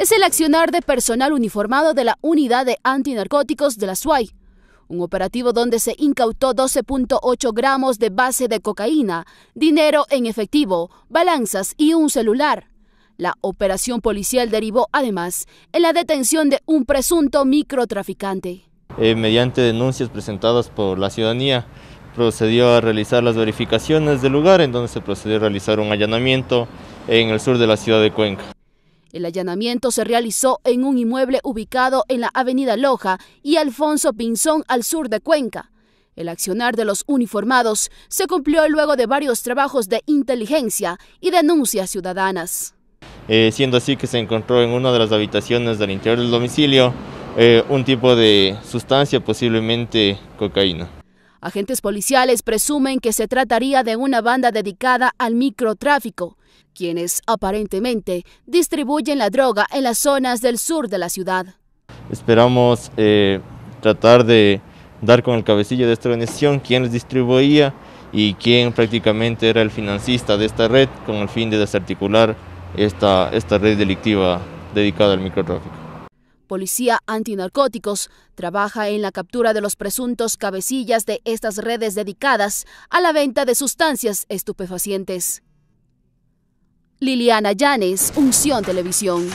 es el accionar de personal uniformado de la Unidad de Antinarcóticos de la SUAY, un operativo donde se incautó 12.8 gramos de base de cocaína, dinero en efectivo, balanzas y un celular. La operación policial derivó además en la detención de un presunto microtraficante. Eh, mediante denuncias presentadas por la ciudadanía, procedió a realizar las verificaciones del lugar en donde se procedió a realizar un allanamiento en el sur de la ciudad de Cuenca. El allanamiento se realizó en un inmueble ubicado en la avenida Loja y Alfonso Pinzón al sur de Cuenca. El accionar de los uniformados se cumplió luego de varios trabajos de inteligencia y denuncias ciudadanas. Eh, siendo así que se encontró en una de las habitaciones del interior del domicilio eh, un tipo de sustancia, posiblemente cocaína. Agentes policiales presumen que se trataría de una banda dedicada al microtráfico, quienes aparentemente distribuyen la droga en las zonas del sur de la ciudad. Esperamos eh, tratar de dar con el cabecillo de esta organización, quien distribuía y quien prácticamente era el financista de esta red con el fin de desarticular esta, esta red delictiva dedicada al microtráfico. Policía Antinarcóticos trabaja en la captura de los presuntos cabecillas de estas redes dedicadas a la venta de sustancias estupefacientes. Liliana Llanes, Unción Televisión.